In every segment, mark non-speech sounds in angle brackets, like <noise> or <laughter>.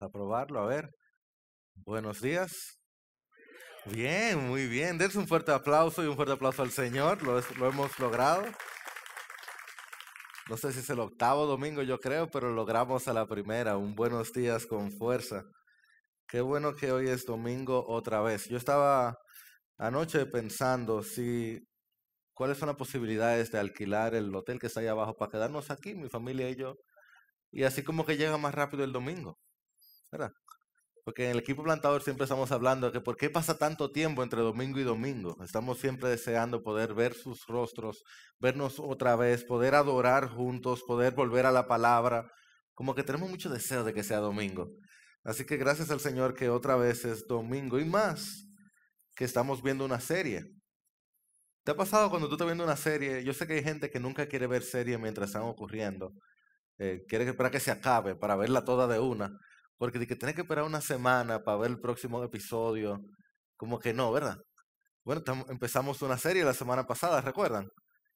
a probarlo, a ver. Buenos días. Bien, muy bien. Dense un fuerte aplauso y un fuerte aplauso al Señor. Lo, lo, hemos logrado. No sé si es el octavo domingo, yo creo, pero logramos a la primera. Un buenos días con fuerza. Qué bueno que hoy es domingo otra vez. Yo estaba anoche pensando si cuáles son las posibilidades de alquilar el hotel que está ahí abajo para quedarnos aquí, mi familia y yo. Y así como que llega más rápido el domingo. Porque en el equipo plantador siempre estamos hablando de que por qué pasa tanto tiempo entre domingo y domingo. Estamos siempre deseando poder ver sus rostros, vernos otra vez, poder adorar juntos, poder volver a la palabra. Como que tenemos mucho deseo de que sea domingo. Así que gracias al Señor que otra vez es domingo y más que estamos viendo una serie. ¿Te ha pasado cuando tú estás viendo una serie? Yo sé que hay gente que nunca quiere ver serie mientras están ocurriendo. Eh, quiere esperar que se acabe para verla toda de una. Porque de que tenés que esperar una semana para ver el próximo episodio, como que no, ¿verdad? Bueno, empezamos una serie la semana pasada, ¿recuerdan?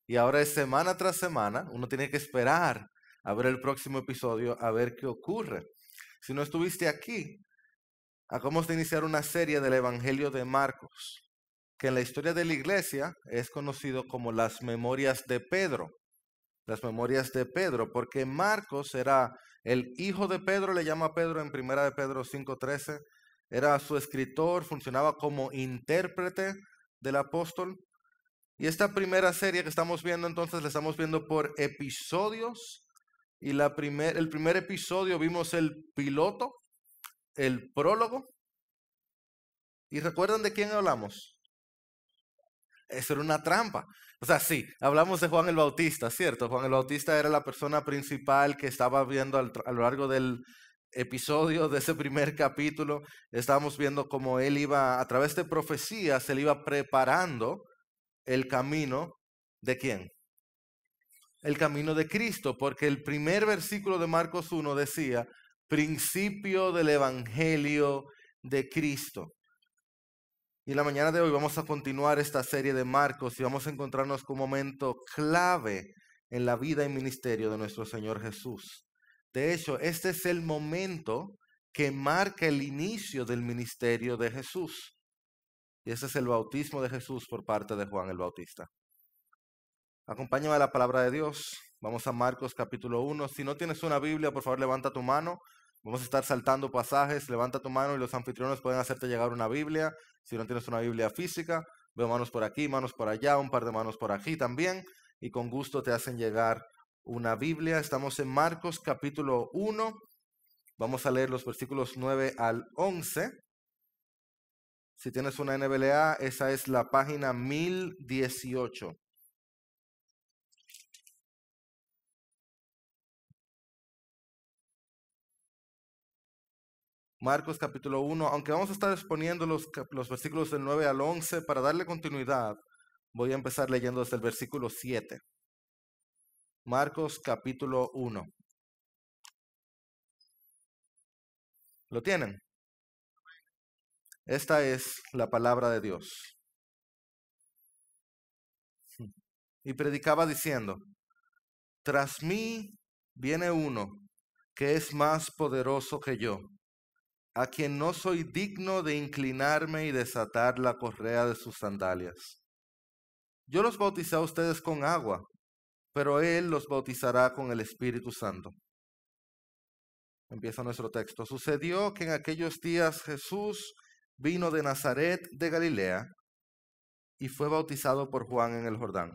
Y ahora es semana tras semana, uno tiene que esperar a ver el próximo episodio, a ver qué ocurre. Si no estuviste aquí, acabamos de iniciar una serie del Evangelio de Marcos, que en la historia de la iglesia es conocido como las memorias de Pedro. Las memorias de Pedro, porque Marcos era el hijo de Pedro le llama a Pedro en primera de Pedro 5:13. Era su escritor, funcionaba como intérprete del apóstol. Y esta primera serie que estamos viendo entonces la estamos viendo por episodios. Y la el primer episodio vimos el piloto, el prólogo. ¿Y recuerdan de quién hablamos? Eso era una trampa. O sea, sí, hablamos de Juan el Bautista, ¿cierto? Juan el Bautista era la persona principal que estaba viendo a lo largo del episodio, de ese primer capítulo. Estábamos viendo cómo él iba, a través de profecías, él iba preparando el camino de quién? El camino de Cristo, porque el primer versículo de Marcos 1 decía, principio del Evangelio de Cristo. Y la mañana de hoy vamos a continuar esta serie de Marcos y vamos a encontrarnos con un momento clave en la vida y ministerio de nuestro Señor Jesús. De hecho, este es el momento que marca el inicio del ministerio de Jesús. Y ese es el bautismo de Jesús por parte de Juan el Bautista. Acompáñame a la palabra de Dios. Vamos a Marcos capítulo 1. Si no tienes una Biblia, por favor levanta tu mano Vamos a estar saltando pasajes. Levanta tu mano y los anfitriones pueden hacerte llegar una Biblia. Si no tienes una Biblia física, veo manos por aquí, manos por allá, un par de manos por aquí también. Y con gusto te hacen llegar una Biblia. Estamos en Marcos capítulo 1. Vamos a leer los versículos 9 al 11. Si tienes una NBLA, esa es la página 1018. Marcos capítulo 1, aunque vamos a estar exponiendo los, versículos del 9 al 11, para darle continuidad, voy a empezar leyendo desde el versículo 7. Marcos capítulo 1. ¿Lo tienen? Esta es la palabra de Dios. Y predicaba diciendo, tras mí viene uno que es más poderoso que yo a quien no soy digno de inclinarme y desatar la correa de sus sandalias. Yo los bauticé a ustedes con agua, pero Él los bautizará con el Espíritu Santo. Empieza nuestro texto. Sucedió que en aquellos días Jesús vino de Nazaret de Galilea y fue bautizado por Juan en el Jordán.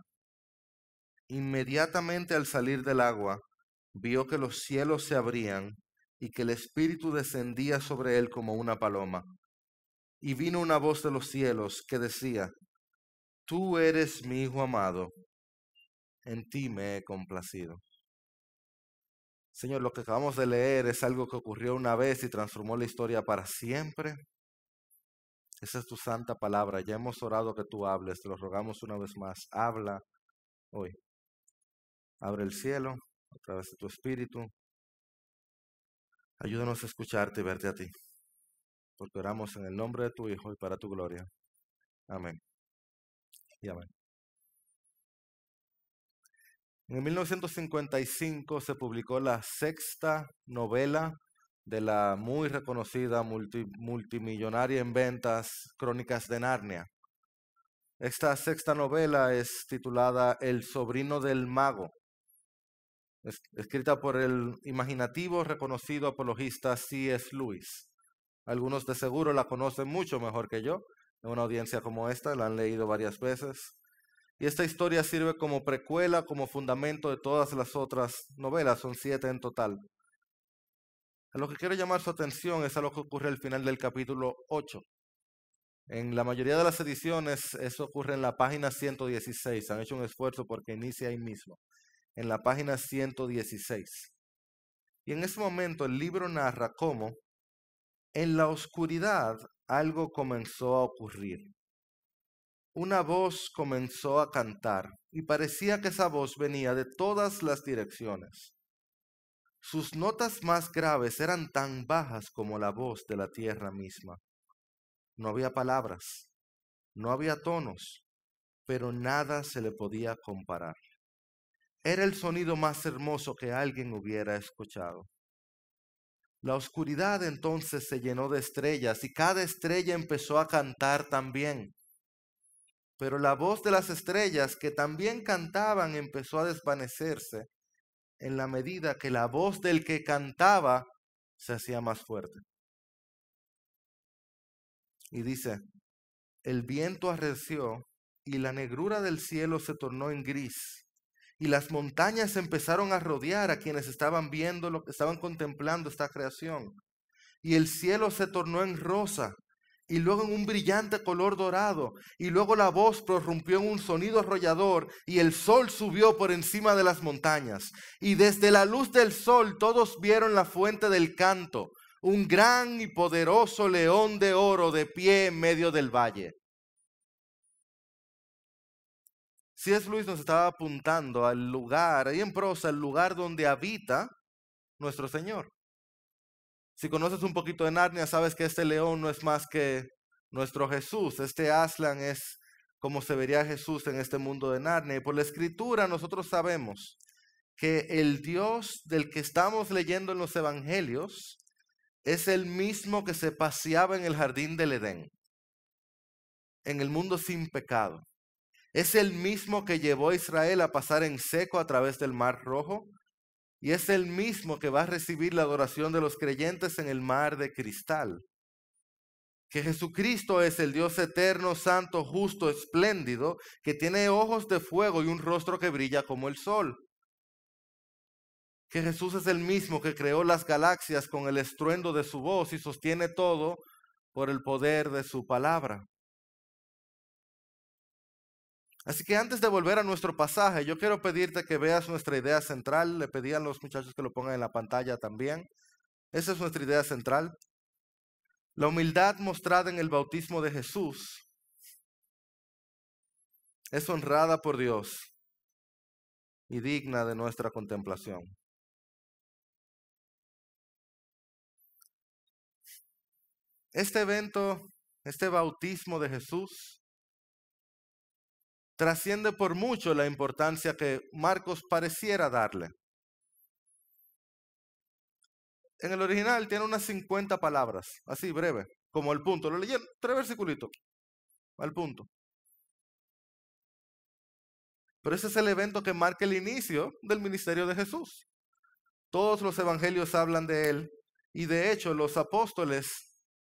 Inmediatamente al salir del agua, vio que los cielos se abrían y que el Espíritu descendía sobre él como una paloma. Y vino una voz de los cielos que decía, Tú eres mi Hijo amado, en ti me he complacido. Señor, lo que acabamos de leer es algo que ocurrió una vez y transformó la historia para siempre. Esa es tu santa palabra. Ya hemos orado que tú hables. Te lo rogamos una vez más. Habla hoy. Abre el cielo a través de tu espíritu. Ayúdanos a escucharte y verte a ti, porque oramos en el nombre de tu Hijo y para tu gloria. Amén. Y amén. En 1955 se publicó la sexta novela de la muy reconocida multimillonaria en ventas Crónicas de Narnia. Esta sexta novela es titulada El sobrino del mago escrita por el imaginativo reconocido apologista C.S. Lewis. Algunos de seguro la conocen mucho mejor que yo, en una audiencia como esta, la han leído varias veces. Y esta historia sirve como precuela, como fundamento de todas las otras novelas, son siete en total. A lo que quiero llamar su atención es a lo que ocurre al final del capítulo 8. En la mayoría de las ediciones eso ocurre en la página 116, han hecho un esfuerzo porque inicia ahí mismo en la página 116. Y en ese momento el libro narra cómo en la oscuridad algo comenzó a ocurrir. Una voz comenzó a cantar y parecía que esa voz venía de todas las direcciones. Sus notas más graves eran tan bajas como la voz de la tierra misma. No había palabras, no había tonos, pero nada se le podía comparar. Era el sonido más hermoso que alguien hubiera escuchado. La oscuridad entonces se llenó de estrellas y cada estrella empezó a cantar también. Pero la voz de las estrellas que también cantaban empezó a desvanecerse en la medida que la voz del que cantaba se hacía más fuerte. Y dice, el viento arreció y la negrura del cielo se tornó en gris y las montañas empezaron a rodear a quienes estaban viendo, lo que estaban contemplando esta creación. Y el cielo se tornó en rosa y luego en un brillante color dorado, y luego la voz prorrumpió en un sonido arrollador, y el sol subió por encima de las montañas, y desde la luz del sol todos vieron la fuente del canto, un gran y poderoso león de oro de pie en medio del valle. Si es Luis nos estaba apuntando al lugar, ahí en prosa, el lugar donde habita nuestro Señor. Si conoces un poquito de Narnia, sabes que este león no es más que nuestro Jesús. Este Aslan es como se vería Jesús en este mundo de Narnia. Y por la escritura nosotros sabemos que el Dios del que estamos leyendo en los evangelios es el mismo que se paseaba en el jardín del Edén, en el mundo sin pecado es el mismo que llevó a Israel a pasar en seco a través del mar rojo y es el mismo que va a recibir la adoración de los creyentes en el mar de cristal. Que Jesucristo es el Dios eterno, santo, justo, espléndido, que tiene ojos de fuego y un rostro que brilla como el sol. Que Jesús es el mismo que creó las galaxias con el estruendo de su voz y sostiene todo por el poder de su palabra. Así que antes de volver a nuestro pasaje, yo quiero pedirte que veas nuestra idea central. Le pedí a los muchachos que lo pongan en la pantalla también. Esa es nuestra idea central. La humildad mostrada en el bautismo de Jesús es honrada por Dios y digna de nuestra contemplación. Este evento, este bautismo de Jesús, trasciende por mucho la importancia que Marcos pareciera darle. En el original tiene unas 50 palabras, así breve, como el punto. Lo en tres versículitos, al punto. Pero ese es el evento que marca el inicio del ministerio de Jesús. Todos los evangelios hablan de él y de hecho los apóstoles,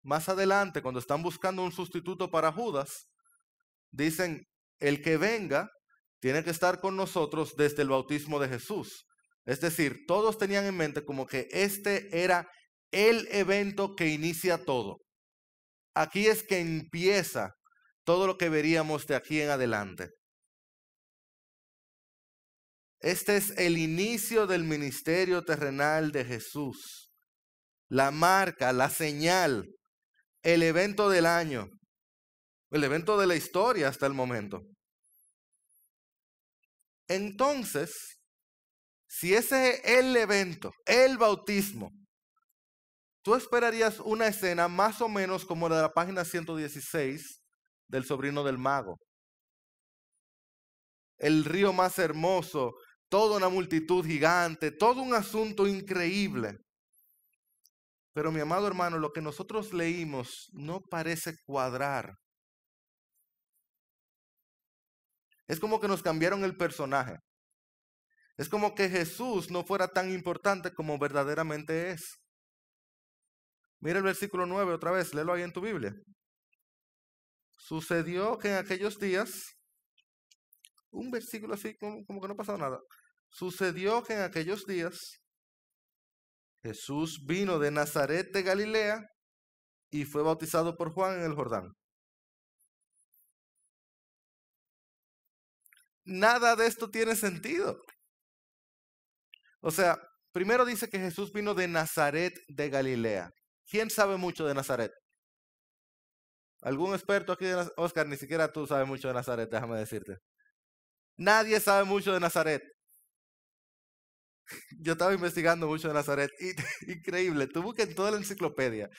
más adelante, cuando están buscando un sustituto para Judas, dicen, el que venga tiene que estar con nosotros desde el bautismo de Jesús. Es decir, todos tenían en mente como que este era el evento que inicia todo. Aquí es que empieza todo lo que veríamos de aquí en adelante. Este es el inicio del ministerio terrenal de Jesús. La marca, la señal, el evento del año, el evento de la historia hasta el momento. Entonces, si ese es el evento, el bautismo, tú esperarías una escena más o menos como la de la página 116 del sobrino del mago. El río más hermoso, toda una multitud gigante, todo un asunto increíble. Pero mi amado hermano, lo que nosotros leímos no parece cuadrar Es como que nos cambiaron el personaje. Es como que Jesús no fuera tan importante como verdaderamente es. Mira el versículo 9 otra vez, léelo ahí en tu Biblia. Sucedió que en aquellos días, un versículo así como, que no pasado nada, sucedió que en aquellos días Jesús vino de Nazaret de Galilea y fue bautizado por Juan en el Jordán. nada de esto tiene sentido. O sea, primero dice que Jesús vino de Nazaret de Galilea. ¿Quién sabe mucho de Nazaret? ¿Algún experto aquí de Nazaret? Oscar, ni siquiera tú sabes mucho de Nazaret, déjame decirte. Nadie sabe mucho de Nazaret. <laughs> Yo estaba investigando mucho de Nazaret. Y, <laughs> increíble, tú buscas toda la enciclopedia.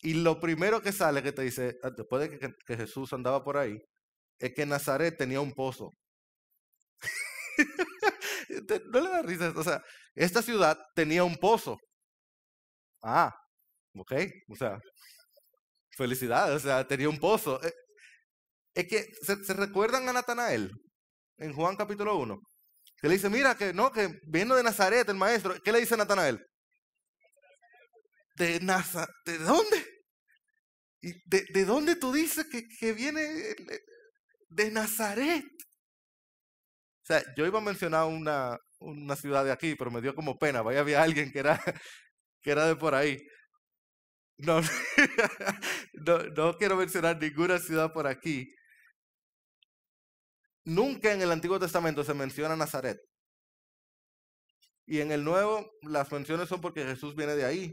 Y lo primero que sale que te dice, ah, después de que, que Jesús andaba por ahí, es que Nazaret tenía un pozo. <laughs> no le da risa. O sea, esta ciudad tenía un pozo. Ah, ok. O sea, felicidad. O sea, tenía un pozo. Eh, es que, ¿se, recuerdan a Natanael? En Juan capítulo 1. Que le dice, mira, que no, que viendo de Nazaret el maestro. ¿Qué le dice Natanael? ¿De Nazaret. ¿De dónde? ¿De, ¿De, dónde tú dices que, que viene de Nazaret? O sea, yo iba a mencionar una, una ciudad de aquí, pero me dio como pena. Vaya, había alguien que era, <laughs> que era de por ahí. No, <laughs> no, no, quiero mencionar ninguna ciudad por aquí. Nunca en el Antiguo Testamento se menciona Nazaret. Y en el Nuevo las menciones son porque Jesús viene de ahí.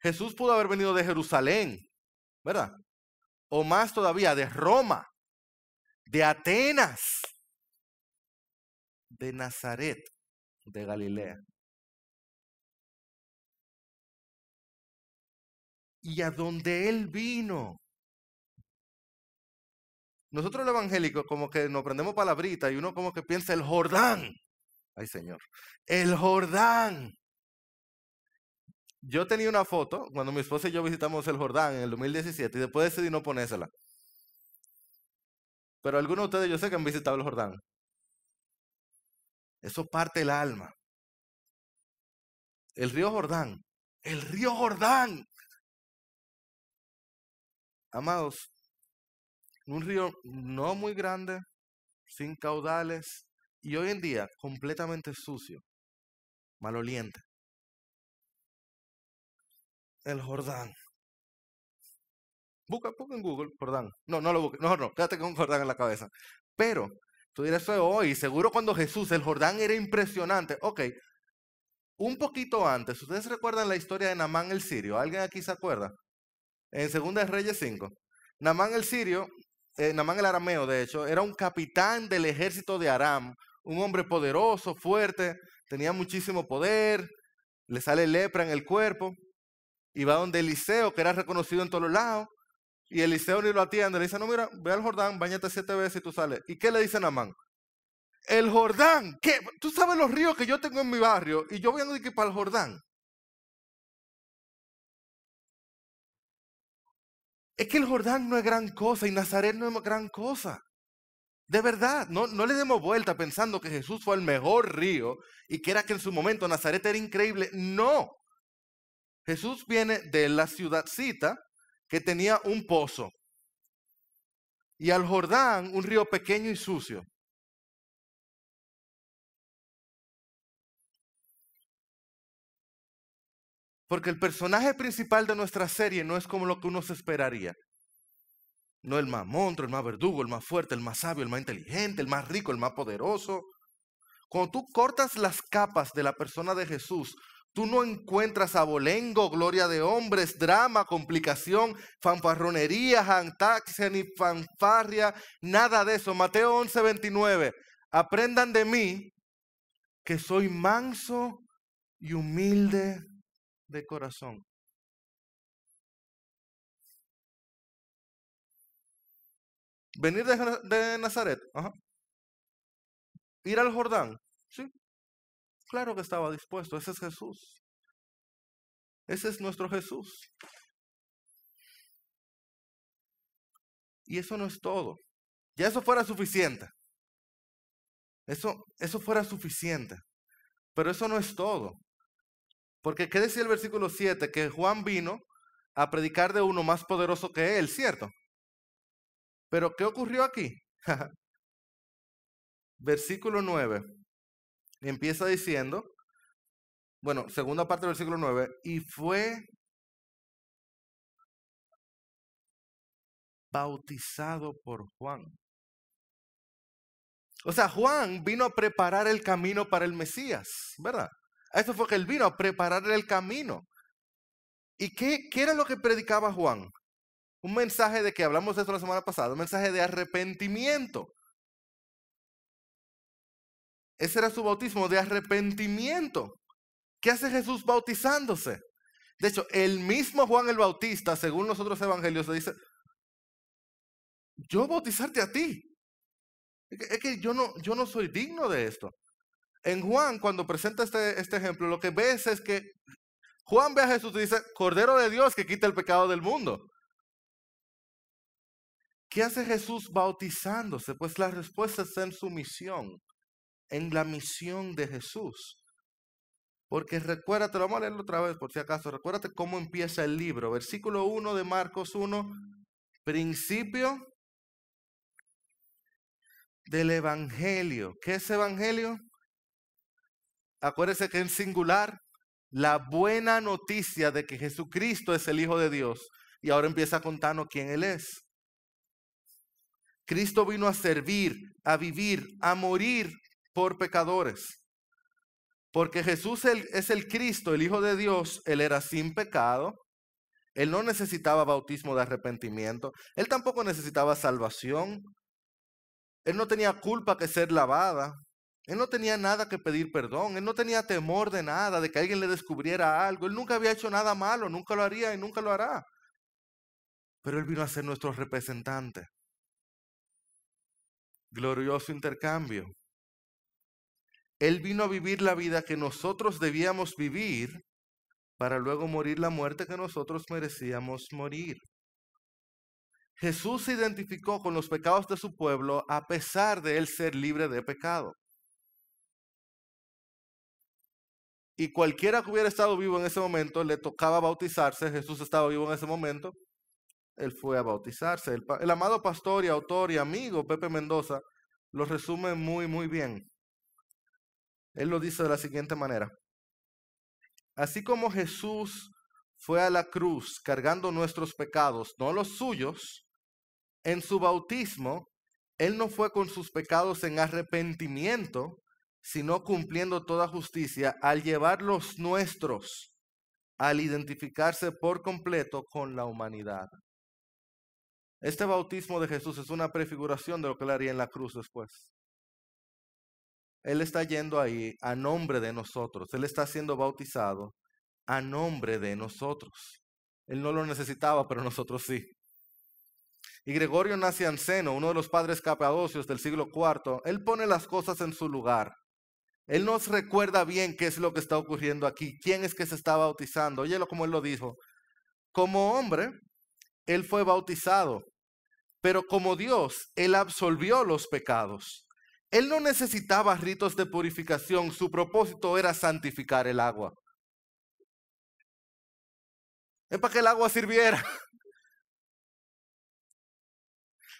Jesús pudo haber venido de Jerusalén, ¿verdad? O más todavía, de Roma, de Atenas de Nazaret de Galilea. Y a donde él vino. Nosotros los evangélicos como que nos prendemos palabritas y uno como que piensa el Jordán. Ay, Señor. El Jordán. Yo tenía una foto cuando mi esposa y yo visitamos el Jordán en el 2017 y después decidí no ponérsela. Pero algunos de ustedes yo sé que han visitado el Jordán. Eso parte el alma. El río Jordán. El río Jordán. Amados, un río no muy grande, sin caudales y hoy en día completamente sucio, maloliente. El Jordán. Busca, en Google Jordán. No, no lo busques. No, no, quédate con Jordán en la cabeza. Pero Tú eso hoy. Seguro cuando Jesús, el Jordán era impresionante. Ok. Un poquito antes, ¿ustedes recuerdan la historia de Namán el Sirio? ¿Alguien aquí se acuerda? En Segunda Reyes 5. Namán el Sirio, eh, Namán el Arameo, de hecho, era un capitán del ejército de Aram. Un hombre poderoso, fuerte, tenía muchísimo poder, le sale lepra en el cuerpo. Y va donde Eliseo, que era reconocido en todos lados, y Eliseo ni lo atiende, le dice, no, mira, ve al Jordán, bañate siete veces y tú sales. ¿Y qué le dice Namán? El Jordán, ¿qué? Tú sabes los ríos que yo tengo en mi barrio y yo voy a ir para el Jordán. Es que el Jordán no es gran cosa y Nazaret no es gran cosa. De verdad, no, no le demos vuelta pensando que Jesús fue el mejor río y que era que en su momento Nazaret era increíble. No. Jesús viene de la ciudadcita que tenía un pozo y al Jordán un río pequeño y sucio. Porque el personaje principal de nuestra serie no es como lo que uno se esperaría. No el más monstruo, el más verdugo, el más fuerte, el más sabio, el más inteligente, el más rico, el más poderoso. Cuando tú cortas las capas de la persona de Jesús, Tú no encuentras abolengo, gloria de hombres, drama, complicación, fanfarronería, jantaxia, ni fanfarria, nada de eso. Mateo 11, 29. Aprendan de mí que soy manso y humilde de corazón. Venir de, Nazaret, Ajá. ir al Jordán, ¿sí? Claro que estaba dispuesto, ese es Jesús. Ese es nuestro Jesús. Y eso no es todo. Ya eso fuera suficiente. Eso, eso fuera suficiente. Pero eso no es todo. Porque ¿qué decía el versículo 7? Que Juan vino a predicar de uno más poderoso que él, ¿cierto? Pero ¿qué ocurrió aquí? <laughs> versículo 9 empieza diciendo, bueno, segunda parte del siglo 9, y fue bautizado por Juan. O sea, Juan vino a preparar el camino para el Mesías, ¿verdad? eso fue que él vino, a preparar el camino. ¿Y qué, qué era lo que predicaba Juan? Un mensaje de que hablamos de esto la semana pasada, un mensaje de arrepentimiento. Ese era su bautismo de arrepentimiento. ¿Qué hace Jesús bautizándose? De hecho, el mismo Juan el Bautista, según los otros evangelios, dice, yo bautizarte a ti. Es que yo no, yo no soy digno de esto. En Juan, cuando presenta este, este, ejemplo, lo que ves es que Juan ve a Jesús y dice, Cordero de Dios que quita el pecado del mundo. ¿Qué hace Jesús bautizándose? Pues la respuesta es en su misión en la misión de Jesús. Porque recuérdate, vamos a leerlo otra vez por si acaso, recuérdate cómo empieza el libro. Versículo 1 de Marcos 1, principio del Evangelio. ¿Qué es Evangelio? Acuérdese que en singular, la buena noticia de que Jesucristo es el Hijo de Dios. Y ahora empieza a contarnos quién Él es. Cristo vino a servir, a vivir, a morir por pecadores. Porque Jesús es el Cristo, el Hijo de Dios, Él era sin pecado, Él no necesitaba bautismo de arrepentimiento, Él tampoco necesitaba salvación, Él no tenía culpa que ser lavada, Él no tenía nada que pedir perdón, Él no tenía temor de nada, de que alguien le descubriera algo, Él nunca había hecho nada malo, nunca lo haría y nunca lo hará. Pero Él vino a ser nuestro representante. Glorioso intercambio. Él vino a vivir la vida que nosotros debíamos vivir para luego morir la muerte que nosotros merecíamos morir. Jesús se identificó con los pecados de su pueblo a pesar de él ser libre de pecado. Y cualquiera que hubiera estado vivo en ese momento, le tocaba bautizarse, Jesús estaba vivo en ese momento, él fue a bautizarse. El, amado pastor y autor y amigo Pepe Mendoza lo resume muy, muy bien. Él lo dice de la siguiente manera. Así como Jesús fue a la cruz cargando nuestros pecados, no los suyos, en su bautismo, Él no fue con sus pecados en arrepentimiento, sino cumpliendo toda justicia al llevar los nuestros, al identificarse por completo con la humanidad. Este bautismo de Jesús es una prefiguración de lo que haría en la cruz después. Él está yendo ahí a nombre de nosotros. Él está siendo bautizado a nombre de nosotros. Él no lo necesitaba, pero nosotros sí. Y Gregorio Nacianceno, uno de los padres capadocios del siglo IV, él pone las cosas en su lugar. Él nos recuerda bien qué es lo que está ocurriendo aquí, quién es que se está bautizando. Óyelo como él lo dijo. Como hombre, él fue bautizado, pero como Dios, él absolvió los pecados. Él no necesitaba ritos de purificación, su propósito era santificar el agua. Es para que el agua sirviera.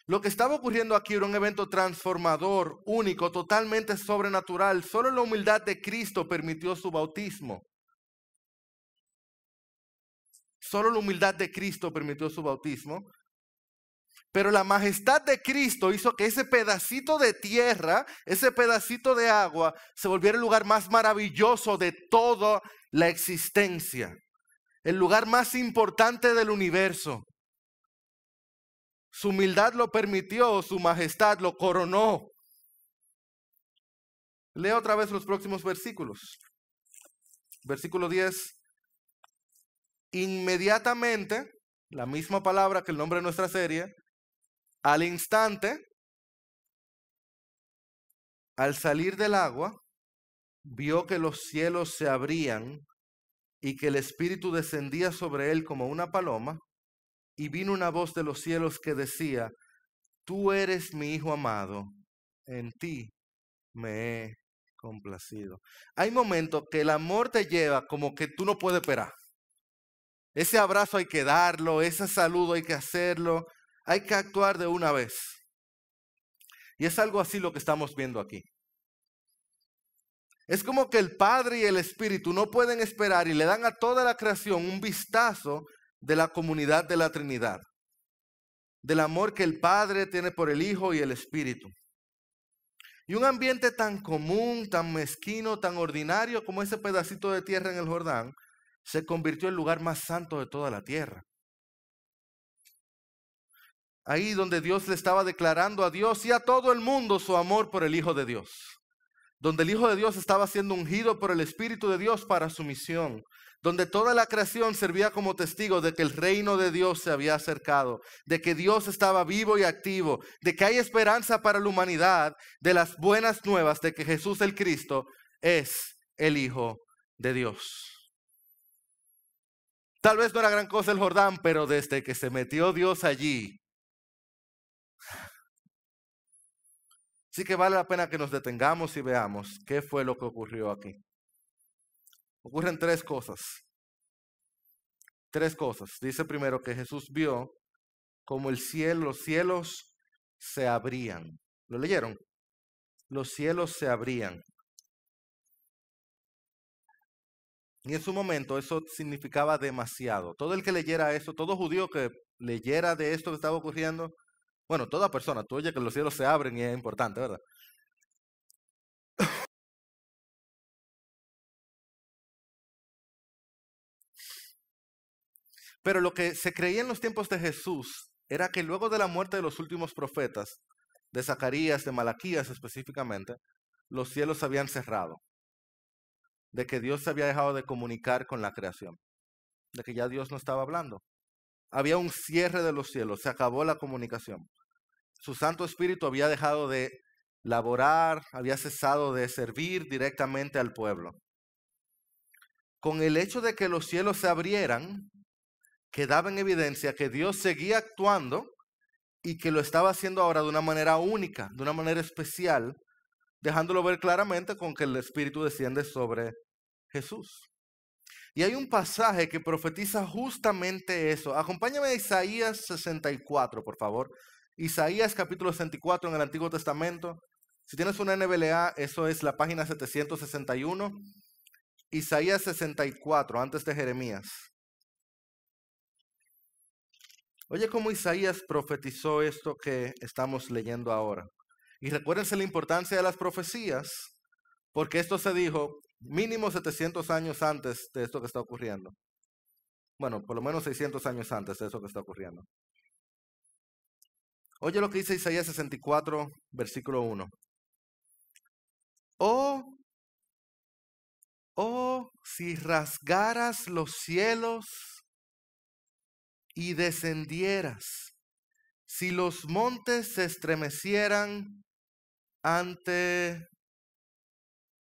Lo que estaba ocurriendo aquí era un evento transformador, único, totalmente sobrenatural. Solo la humildad de Cristo permitió su bautismo. Solo la humildad de Cristo permitió su bautismo. Pero la majestad de Cristo hizo que ese pedacito de tierra, ese pedacito de agua, se volviera el lugar más maravilloso de toda la existencia. El lugar más importante del universo. Su humildad lo permitió, su majestad lo coronó. Lea otra vez los próximos versículos. Versículo 10. Inmediatamente, la misma palabra que el nombre de nuestra serie, al instante, al salir del agua, vio que los cielos se abrían y que el Espíritu descendía sobre él como una paloma, y vino una voz de los cielos que decía, Tú eres mi Hijo amado, en ti me he complacido. Hay momentos que el amor te lleva como que tú no puedes esperar. Ese abrazo hay que darlo, ese saludo hay que hacerlo, hay que actuar de una vez. Y es algo así lo que estamos viendo aquí. Es como que el Padre y el Espíritu no pueden esperar y le dan a toda la creación un vistazo de la comunidad de la Trinidad, del amor que el Padre tiene por el Hijo y el Espíritu. Y un ambiente tan común, tan mezquino, tan ordinario como ese pedacito de tierra en el Jordán, se convirtió en el lugar más santo de toda la tierra ahí donde Dios le estaba declarando a Dios y a todo el mundo su amor por el Hijo de Dios. Donde el Hijo de Dios estaba siendo ungido por el Espíritu de Dios para su misión. Donde toda la creación servía como testigo de que el reino de Dios se había acercado, de que Dios estaba vivo y activo, de que hay esperanza para la humanidad, de las buenas nuevas de que Jesús el Cristo es el Hijo de Dios. Tal vez no era gran cosa el Jordán, pero desde que se metió Dios allí, Así que vale la pena que nos detengamos y veamos qué fue lo que ocurrió aquí. Ocurren tres cosas. Tres cosas. Dice primero que Jesús vio como el cielo, los cielos se abrían. ¿Lo leyeron? Los cielos se abrían. Y en su momento eso significaba demasiado. Todo el que leyera eso, todo judío que leyera de esto que estaba ocurriendo, bueno, toda persona, tú oyes que los cielos se abren y es importante, ¿verdad? Pero lo que se creía en los tiempos de Jesús era que luego de la muerte de los últimos profetas, de Zacarías, de Malaquías específicamente, los cielos se habían cerrado, de que Dios se había dejado de comunicar con la creación, de que ya Dios no estaba hablando. Había un cierre de los cielos, se acabó la comunicación su Santo Espíritu había dejado de laborar, había cesado de servir directamente al pueblo. Con el hecho de que los cielos se abrieran, quedaba en evidencia que Dios seguía actuando y que lo estaba haciendo ahora de una manera única, de una manera especial, dejándolo ver claramente con que el Espíritu desciende sobre Jesús. Y hay un pasaje que profetiza justamente eso. Acompáñame a Isaías 64, por favor. Isaías capítulo 64 en el Antiguo Testamento. Si tienes una NBLA, eso es la página 761. Isaías 64, antes de Jeremías. Oye cómo Isaías profetizó esto que estamos leyendo ahora. Y recuérdense la importancia de las profecías, porque esto se dijo mínimo 700 años antes de esto que está ocurriendo. Bueno, por lo menos 600 años antes de eso que está ocurriendo. Oye lo que dice Isaías 64, versículo 1. Oh, oh, si rasgaras los cielos y descendieras, si los montes se estremecieran ante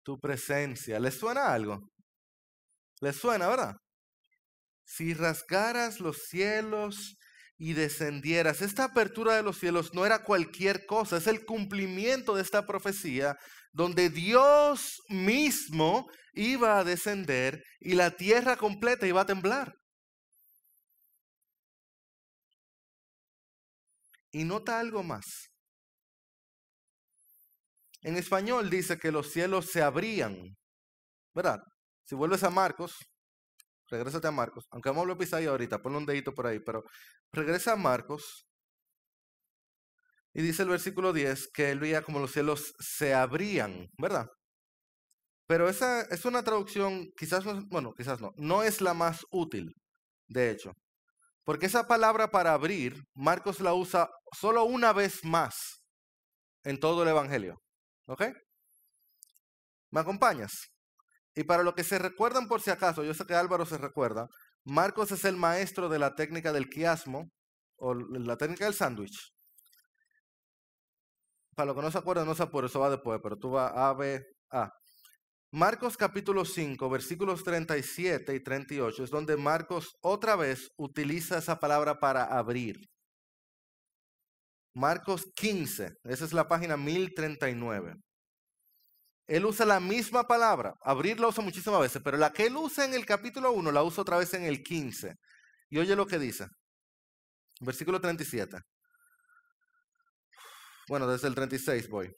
tu presencia. ¿Les suena algo? ¿Les suena, verdad? Si rasgaras los cielos y descendieras. Esta apertura de los cielos no era cualquier cosa, es el cumplimiento de esta profecía donde Dios mismo iba a descender y la tierra completa iba a temblar. Y nota algo más. En español dice que los cielos se abrían, ¿verdad? Si vuelves a Marcos, regrésate a Marcos, aunque vamos a hablar de ahorita, ponle un dedito por ahí, pero regresa a Marcos y dice el versículo 10 que él veía como los cielos se abrían, ¿verdad? Pero esa es una traducción, quizás no, bueno, quizás no, no es la más útil, de hecho. Porque esa palabra para abrir, Marcos la usa solo una vez más en todo el Evangelio. ¿Ok? ¿Me acompañas? Y para los que se recuerdan por si acaso, yo sé que Álvaro se recuerda, Marcos es el maestro de la técnica del quiasmo o la técnica del sándwich. Para los que no se acuerdan, no se por eso va después, pero tú vas A, B, A. Marcos capítulo 5, versículos 37 y 38 es donde Marcos otra vez utiliza esa palabra para abrir. Marcos 15, esa es la página 1039. Él usa la misma palabra. Abrir la usa muchísimas veces, pero la que él usa en el capítulo 1 la usa otra vez en el 15. Y oye lo que dice. Versículo 37. Bueno, desde el 36 voy.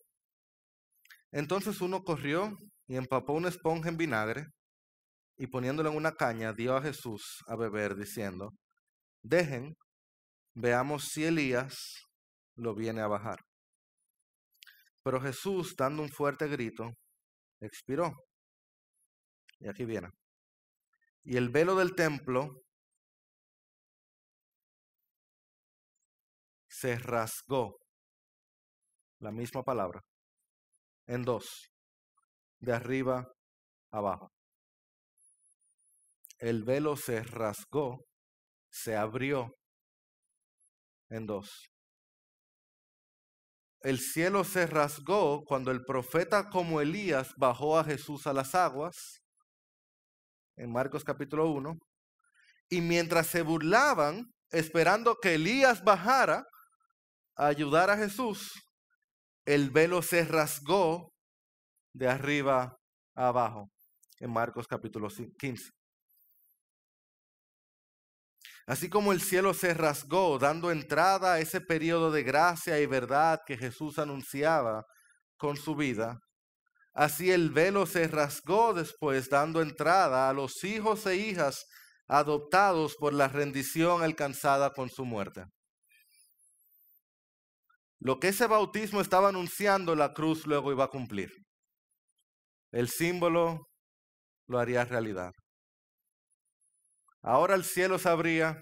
Entonces uno corrió y empapó una esponja en vinagre y poniéndola en una caña dio a Jesús a beber diciendo, dejen, veamos si Elías lo viene a bajar. Pero Jesús, dando un fuerte grito, expiró. Y aquí viene. Y el velo del templo se rasgó, la misma palabra, en dos, de arriba abajo. El velo se rasgó, se abrió en dos el cielo se rasgó cuando el profeta como Elías bajó a Jesús a las aguas, en Marcos capítulo 1, y mientras se burlaban, esperando que Elías bajara a ayudar a Jesús, el velo se rasgó de arriba a abajo, en Marcos capítulo 15. Así como el cielo se rasgó, dando entrada a ese periodo de gracia y verdad que Jesús anunciaba con su vida, así el velo se rasgó después, dando entrada a los hijos e hijas adoptados por la rendición alcanzada con su muerte. Lo que ese bautismo estaba anunciando, la cruz luego iba a cumplir. El símbolo lo haría realidad. Ahora el cielo se abría,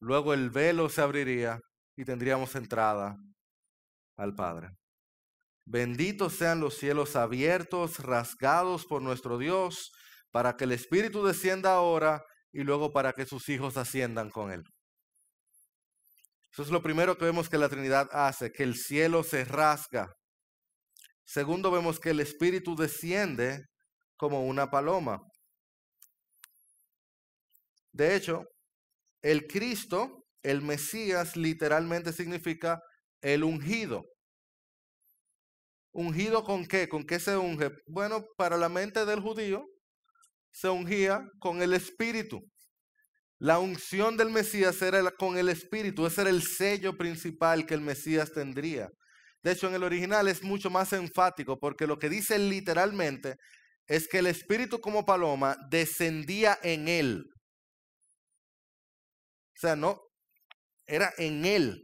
luego el velo se abriría y tendríamos entrada al Padre. Benditos sean los cielos abiertos, rasgados por nuestro Dios, para que el Espíritu descienda ahora y luego para que sus hijos asciendan con él. Eso es lo primero que vemos que la Trinidad hace, que el cielo se rasga. Segundo, vemos que el Espíritu desciende como una paloma. De hecho, el Cristo, el Mesías, literalmente significa el ungido. ¿Ungido con qué? ¿Con qué se unge? Bueno, para la mente del judío se ungía con el Espíritu. La unción del Mesías era con el Espíritu, ese era el sello principal que el Mesías tendría. De hecho, en el original es mucho más enfático porque lo que dice literalmente es que el Espíritu como paloma descendía en él sea, no, era en él.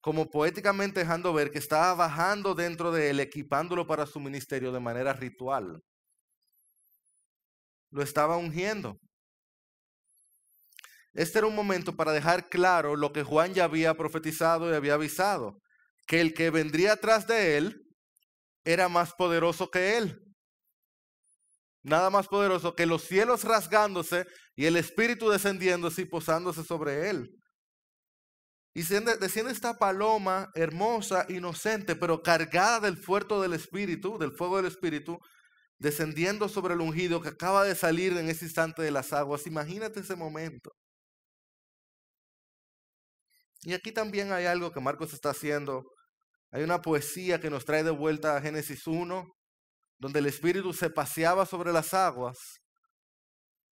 Como poéticamente dejando ver que estaba bajando dentro de él, equipándolo para su ministerio de manera ritual. Lo estaba ungiendo. Este era un momento para dejar claro lo que Juan ya había profetizado y había avisado, que el que vendría atrás de él era más poderoso que él nada más poderoso que los cielos rasgándose y el Espíritu descendiéndose y posándose sobre él. Y desciende, esta paloma hermosa, inocente, pero cargada del fuerto del Espíritu, del fuego del Espíritu, descendiendo sobre el ungido que acaba de salir en ese instante de las aguas. Imagínate ese momento. Y aquí también hay algo que Marcos está haciendo. Hay una poesía que nos trae de vuelta a Génesis 1, donde el Espíritu se paseaba sobre las aguas,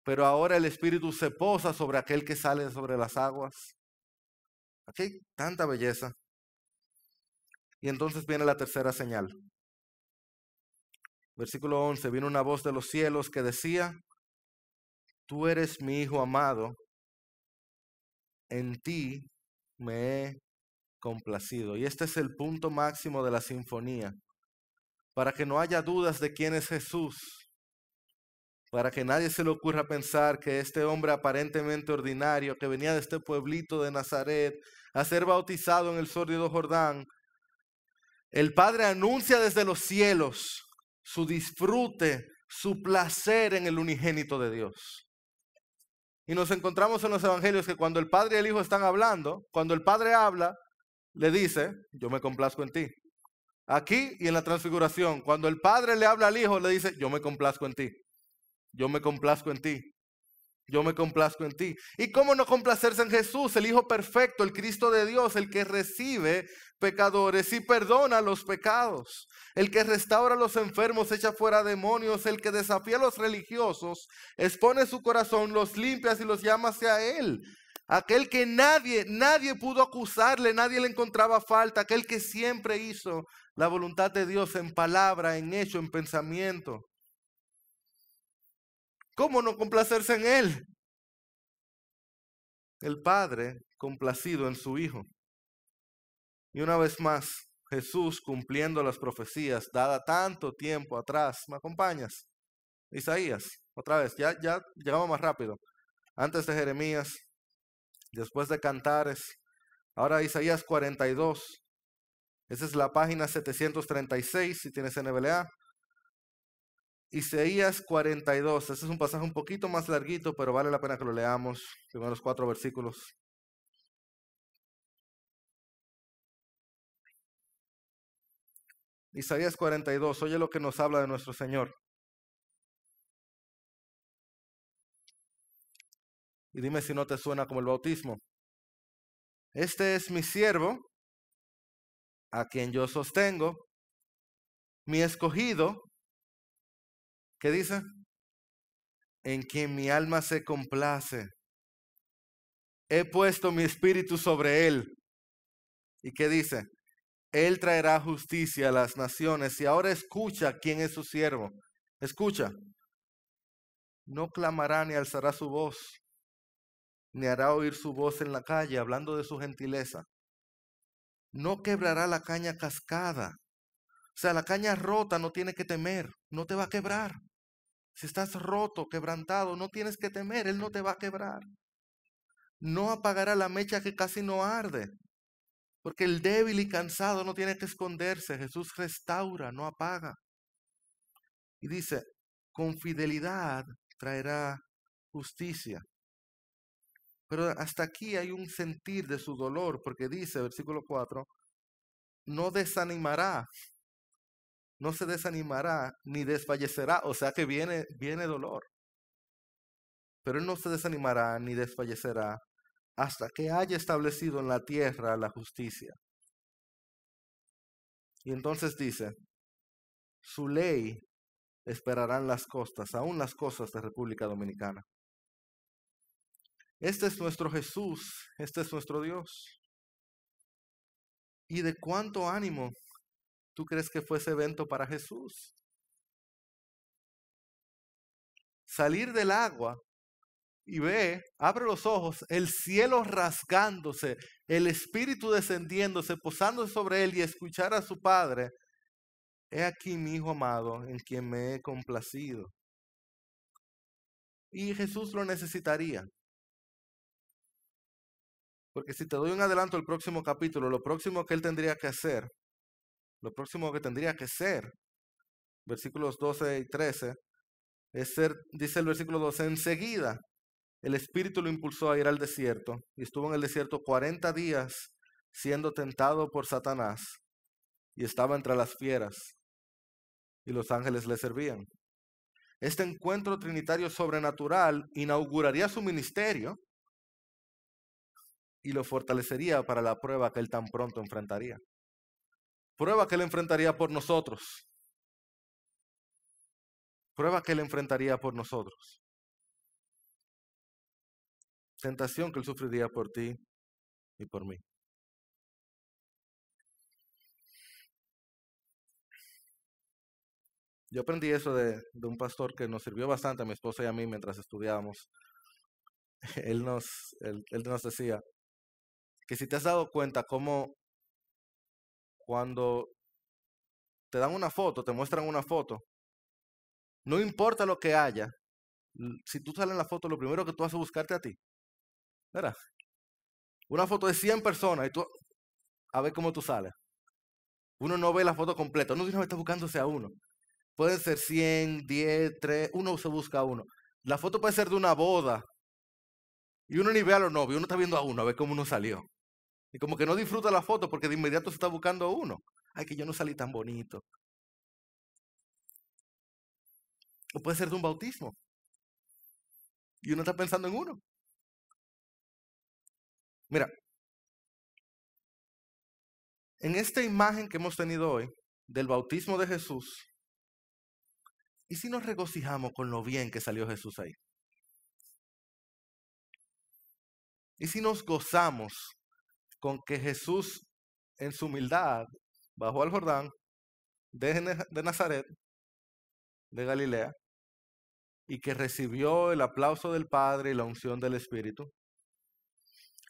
pero ahora el Espíritu se posa sobre aquel que sale sobre las aguas. Aquí tanta belleza. Y entonces viene la tercera señal. Versículo 11, vino una voz de los cielos que decía, tú eres mi hijo amado, en ti me he complacido. Y este es el punto máximo de la sinfonía para que no haya dudas de quién es Jesús, para que nadie se le ocurra pensar que este hombre aparentemente ordinario que venía de este pueblito de Nazaret a ser bautizado en el sórdido Jordán, el Padre anuncia desde los cielos su disfrute, su placer en el unigénito de Dios. Y nos encontramos en los evangelios que cuando el Padre y el Hijo están hablando, cuando el Padre habla, le dice, yo me complazco en ti. Aquí y en la transfiguración, cuando el Padre le habla al Hijo, le dice, yo me complazco en ti, yo me complazco en ti, yo me complazco en ti. ¿Y cómo no complacerse en Jesús, el Hijo perfecto, el Cristo de Dios, el que recibe pecadores y perdona los pecados, el que restaura a los enfermos, echa fuera demonios, el que desafía a los religiosos, expone su corazón, los limpia y los llama hacia Él? Aquel que nadie, nadie pudo acusarle, nadie le encontraba falta, aquel que siempre hizo la voluntad de Dios en palabra, en hecho, en pensamiento. ¿Cómo no complacerse en Él? El Padre complacido en su Hijo. Y una vez más, Jesús cumpliendo las profecías dada tanto tiempo atrás. ¿Me acompañas? Isaías, otra vez, ya, ya llegamos más rápido. Antes de Jeremías, después de Cantares, ahora Isaías 42, esa es la página 736 si tienes NBLA. Isaías 42. Ese es un pasaje un poquito más larguito, pero vale la pena que lo leamos. Primeros cuatro versículos. Isaías 42. Oye lo que nos habla de nuestro Señor. Y dime si no te suena como el bautismo. Este es mi siervo a quien yo sostengo, mi escogido, ¿qué dice? En quien mi alma se complace. He puesto mi espíritu sobre él. ¿Y qué dice? Él traerá justicia a las naciones. Y ahora escucha quién es su siervo. Escucha. No clamará ni alzará su voz, ni hará oír su voz en la calle hablando de su gentileza no quebrará la caña cascada. O sea, la caña rota no tiene que temer, no te va a quebrar. Si estás roto, quebrantado, no tienes que temer, Él no te va a quebrar. No apagará la mecha que casi no arde, porque el débil y cansado no tiene que esconderse. Jesús restaura, no apaga. Y dice, con fidelidad traerá justicia. Pero hasta aquí hay un sentir de su dolor, porque dice, versículo 4, no desanimará, no se desanimará ni desfallecerá, o sea que viene, viene dolor. Pero él no se desanimará ni desfallecerá hasta que haya establecido en la tierra la justicia. Y entonces dice, su ley esperarán las costas, aún las costas de República Dominicana. Este es nuestro Jesús, este es nuestro Dios. ¿Y de cuánto ánimo tú crees que fue ese evento para Jesús? Salir del agua y ve, abre los ojos, el cielo rasgándose, el espíritu descendiéndose, posándose sobre él y escuchar a su padre. He aquí mi hijo amado, en quien me he complacido. Y Jesús lo necesitaría. Porque si te doy un adelanto al próximo capítulo, lo próximo que él tendría que hacer, lo próximo que tendría que ser, versículos 12 y 13, es ser, dice el versículo 12, enseguida el Espíritu lo impulsó a ir al desierto y estuvo en el desierto 40 días siendo tentado por Satanás y estaba entre las fieras y los ángeles le servían. Este encuentro trinitario sobrenatural inauguraría su ministerio y lo fortalecería para la prueba que él tan pronto enfrentaría. Prueba que él enfrentaría por nosotros. Prueba que él enfrentaría por nosotros. Tentación que él sufriría por ti y por mí. Yo aprendí eso de, un pastor que nos sirvió bastante a mi esposa y a mí mientras estudiábamos. <laughs> Él nos, él nos decía, que si te has dado cuenta cómo cuando te dan una foto, te muestran una foto, no importa lo que haya, si tú sales en la foto, lo primero que tú haces es buscarte a ti. Verás. Una foto de 100 personas y tú a ver cómo tú sales. Uno no ve la foto completa, uno está buscándose a uno. Puede ser 100, 10, 3, uno se busca a uno. La foto puede ser de una boda y uno ni ve a los novios, uno está viendo a uno a ver cómo uno salió. Y como que no disfruta la foto porque de inmediato se está buscando uno. Ay, que yo no salí tan bonito. O puede ser de un bautismo. Y uno está pensando en uno. Mira, en esta imagen que hemos tenido hoy del bautismo de Jesús, ¿y si nos regocijamos con lo bien que salió Jesús ahí? ¿Y si nos gozamos con que Jesús en su humildad bajó al Jordán de, de Nazaret, de Galilea, y que recibió el aplauso del Padre y la unción del Espíritu.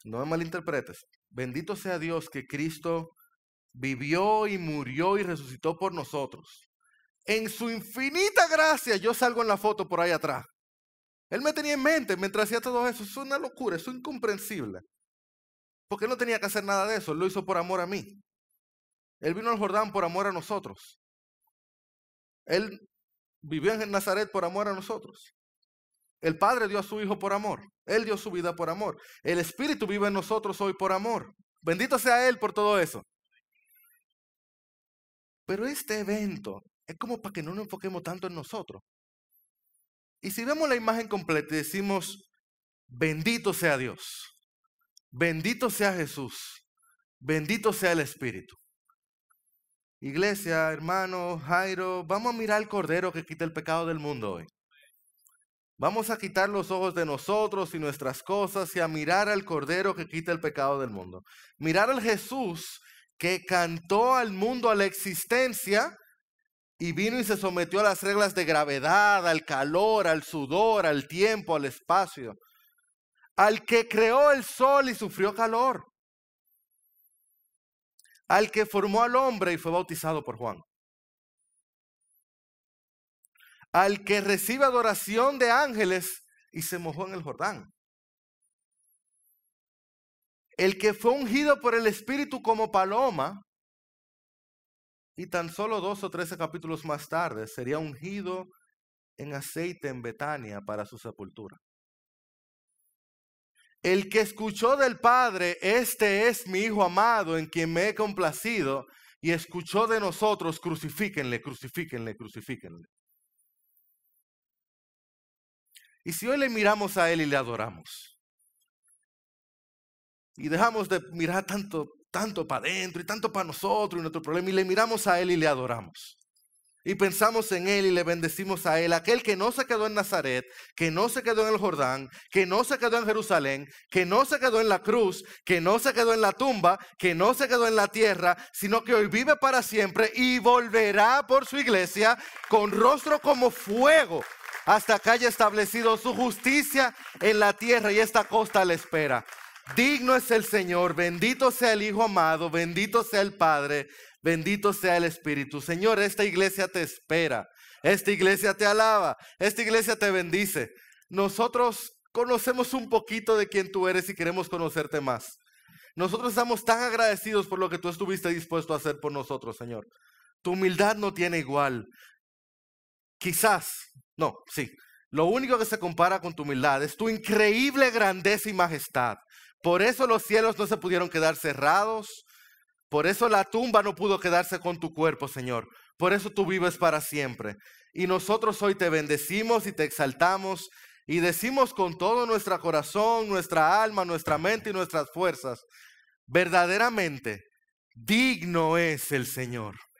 No me malinterpretes. Bendito sea Dios que Cristo vivió y murió y resucitó por nosotros. En su infinita gracia, yo salgo en la foto por ahí atrás. Él me tenía en mente mientras hacía todo eso. Es una locura, es incomprensible. Porque él no tenía que hacer nada de eso, él lo hizo por amor a mí. Él vino al Jordán por amor a nosotros. Él vivió en Nazaret por amor a nosotros. El Padre dio a su Hijo por amor. Él dio su vida por amor. El Espíritu vive en nosotros hoy por amor. Bendito sea Él por todo eso. Pero este evento es como para que no nos enfoquemos tanto en nosotros. Y si vemos la imagen completa y decimos, bendito sea Dios. Bendito sea Jesús. Bendito sea el Espíritu. Iglesia, hermano, Jairo, vamos a mirar al Cordero que quita el pecado del mundo hoy. Vamos a quitar los ojos de nosotros y nuestras cosas y a mirar al Cordero que quita el pecado del mundo. Mirar al Jesús que cantó al mundo a la existencia y vino y se sometió a las reglas de gravedad, al calor, al sudor, al tiempo, al espacio al que creó el sol y sufrió calor, al que formó al hombre y fue bautizado por Juan, al que recibe adoración de ángeles y se mojó en el Jordán, el que fue ungido por el Espíritu como paloma y tan solo dos o trece capítulos más tarde sería ungido en aceite en Betania para su sepultura. El que escuchó del Padre, este es mi Hijo amado en quien me he complacido, y escuchó de nosotros, crucifíquenle, crucifíquenle, crucifíquenle. Y si hoy le miramos a Él y le adoramos, y dejamos de mirar tanto, tanto para adentro y tanto para nosotros y nuestro problema, y le miramos a Él y le adoramos, y pensamos en Él y le bendecimos a Él, aquel que no se quedó en Nazaret, que no se quedó en el Jordán, que no se quedó en Jerusalén, que no se quedó en la cruz, que no se quedó en la tumba, que no se quedó en la tierra, sino que hoy vive para siempre y volverá por su iglesia con rostro como fuego hasta que haya establecido su justicia en la tierra y esta costa le espera. Digno es el Señor, bendito sea el Hijo amado, bendito sea el Padre Bendito sea el Espíritu. Señor, esta iglesia te espera. Esta iglesia te alaba. Esta iglesia te bendice. Nosotros conocemos un poquito de quién tú eres y queremos conocerte más. Nosotros estamos tan agradecidos por lo que tú estuviste dispuesto a hacer por nosotros, Señor. Tu humildad no tiene igual. Quizás, no, sí. Lo único que se compara con tu humildad es tu increíble grandeza y majestad. Por eso los cielos no se pudieron quedar cerrados, por eso la tumba no pudo quedarse con tu cuerpo, Señor. Por eso tú vives para siempre. Y nosotros hoy te bendecimos y te exaltamos y decimos con todo nuestro corazón, nuestra alma, nuestra mente y nuestras fuerzas, verdaderamente digno es el Señor.